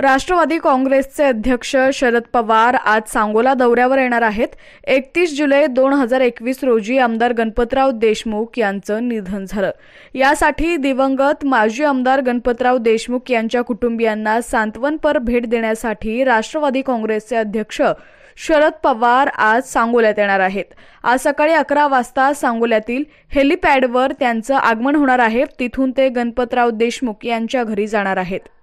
राष्ट्रवादी काँग्रेसचे अध्यक्ष शरद पवार आज सांगोला दौऱ्यावर येणार आहेत एकतीस जुलै दोन हजार एकवीस रोजी आमदार गणपतराव देशमुख यांचं निधन झालं यासाठी दिवंगत माजी आमदार गणपतराव देशमुख यांच्या कुटुंबियांना सांत्वनपर भेट देण्यासाठी राष्ट्रवादी काँग्रेसचे अध्यक्ष शरद पवार आज सांगोल्यात येणार आहेत आज सकाळी अकरा वाजता सांगोल्यातील हेलिपॅडवर त्यांचं आगमन होणार आहे तिथून ते गणपतराव देशमुख यांच्या घरी जाणार आहेत